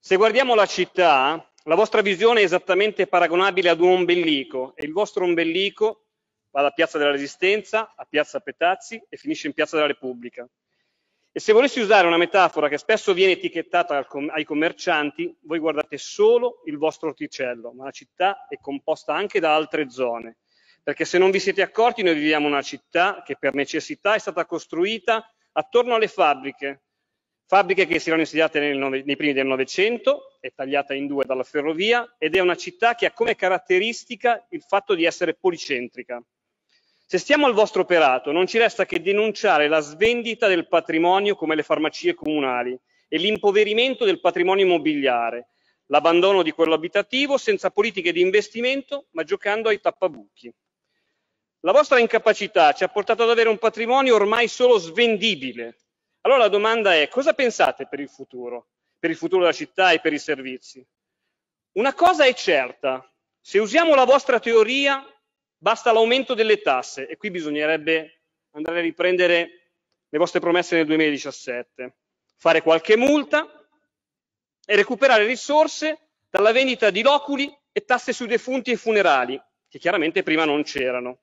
Se guardiamo la città, la vostra visione è esattamente paragonabile ad un ombelico e il vostro ombelico va da Piazza della Resistenza a Piazza Petazzi e finisce in Piazza della Repubblica. E se volessi usare una metafora che spesso viene etichettata ai commercianti, voi guardate solo il vostro orticello, ma la città è composta anche da altre zone. Perché se non vi siete accorti, noi viviamo una città che per necessità è stata costruita attorno alle fabbriche, Fabbriche che si erano insediate nel, nei primi del Novecento, è tagliata in due dalla ferrovia ed è una città che ha come caratteristica il fatto di essere policentrica. Se stiamo al vostro operato, non ci resta che denunciare la svendita del patrimonio come le farmacie comunali e l'impoverimento del patrimonio immobiliare, l'abbandono di quello abitativo senza politiche di investimento ma giocando ai tappabucchi. La vostra incapacità ci ha portato ad avere un patrimonio ormai solo svendibile, allora la domanda è cosa pensate per il futuro, per il futuro della città e per i servizi? Una cosa è certa, se usiamo la vostra teoria basta l'aumento delle tasse e qui bisognerebbe andare a riprendere le vostre promesse nel 2017, fare qualche multa e recuperare risorse dalla vendita di loculi e tasse sui defunti e funerali, che chiaramente prima non c'erano.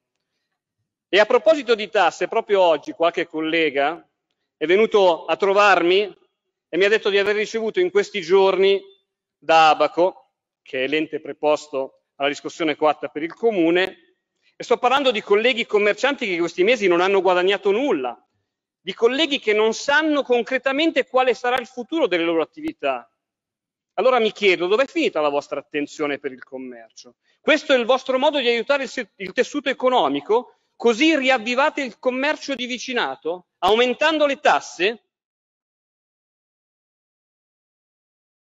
E a proposito di tasse, proprio oggi qualche collega è venuto a trovarmi e mi ha detto di aver ricevuto in questi giorni da Abaco, che è l'ente preposto alla discussione coatta per il comune, e sto parlando di colleghi commercianti che questi mesi non hanno guadagnato nulla, di colleghi che non sanno concretamente quale sarà il futuro delle loro attività. Allora mi chiedo dov'è finita la vostra attenzione per il commercio? Questo è il vostro modo di aiutare il, il tessuto economico? Così riavvivate il commercio di vicinato? Aumentando le tasse?